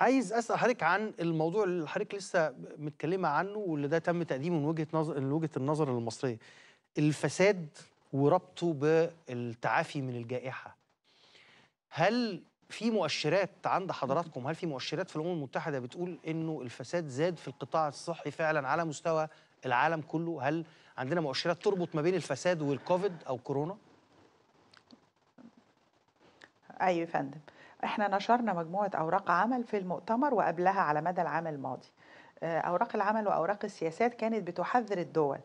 عايز اسال حضرتك عن الموضوع اللي حضرتك لسه متكلمه عنه واللي ده تم تقديمه من وجهه نظر من وجهه النظر المصريه الفساد وربطه بالتعافي من الجائحه هل في مؤشرات عند حضراتكم هل في مؤشرات في الامم المتحده بتقول انه الفساد زاد في القطاع الصحي فعلا على مستوى العالم كله هل عندنا مؤشرات تربط ما بين الفساد والكوفيد او كورونا ايوه يا فندم احنا نشرنا مجموعة أوراق عمل في المؤتمر وقبلها على مدى العام الماضي آه، أوراق العمل وأوراق السياسات كانت بتحذر الدول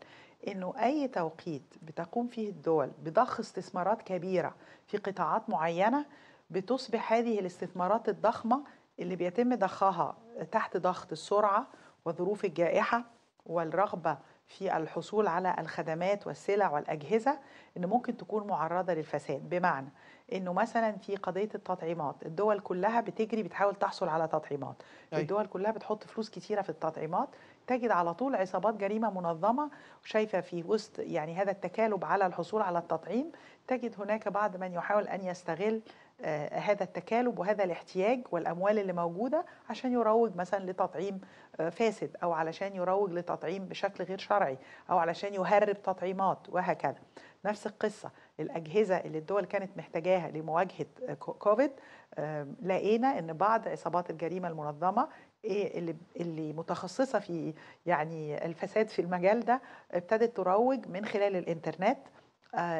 انه اي توقيت بتقوم فيه الدول بضخ استثمارات كبيره في قطاعات معينه بتصبح هذه الاستثمارات الضخمه اللي بيتم ضخها تحت ضغط السرعه وظروف الجائحه والرغبه في الحصول على الخدمات والسلع والأجهزة إن ممكن تكون معرضة للفساد بمعنى إنه مثلا في قضية التطعيمات الدول كلها بتجري بتحاول تحصل على تطعيمات أي. أيوة. الدول كلها بتحط فلوس كتيرة في التطعيمات تجد على طول عصابات جريمة منظمة شايفة في وسط يعني هذا التكالب على الحصول على التطعيم تجد هناك بعض من يحاول أن يستغل آه، هذا التكالب وهذا الاحتياج والاموال اللي موجوده عشان يروج مثلا لتطعيم آه، فاسد او علشان يروج لتطعيم بشكل غير شرعي او علشان يهرب تطعيمات وهكذا نفس القصه الاجهزه اللي الدول كانت محتاجاها لمواجهه آه، كوفيد لقينا ان بعض عصابات الجريمه المنظمه ايه اللي اللي متخصصه في يعني الفساد في المجال ده ابتدت تروج من خلال الانترنت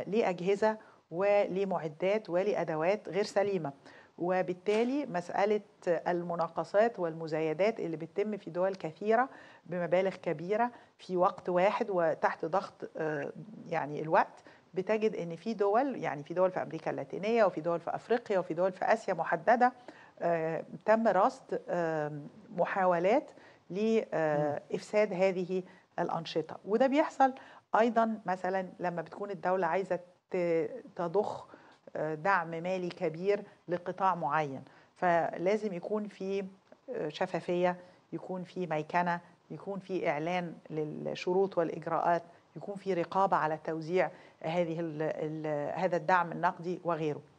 لاجهزه ولمعدات ولادوات غير سليمه وبالتالي مسألة المناقصات والمزايدات اللي بتتم في دول كثيرة بمبالغ كبيرة في وقت واحد وتحت ضغط آه، يعني الوقت بتجد ان في دول يعني في دول في امريكا اللاتينيه وفي دول في افريقيا وفي دول في اسيا محدده آه، تم رصد محاولات لافساد آه، هذه الانشطه وده بيحصل ايضا مثلا لما بتكون الدوله عايزه تضخ آه، دعم مالي كبير لقطاع معين فلازم يكون في آه، شفافيه يكون في ميكنه يكون في اعلان للشروط والاجراءات يكون في رقابه على توزيع هذه هذا الدعم النقدي وغيره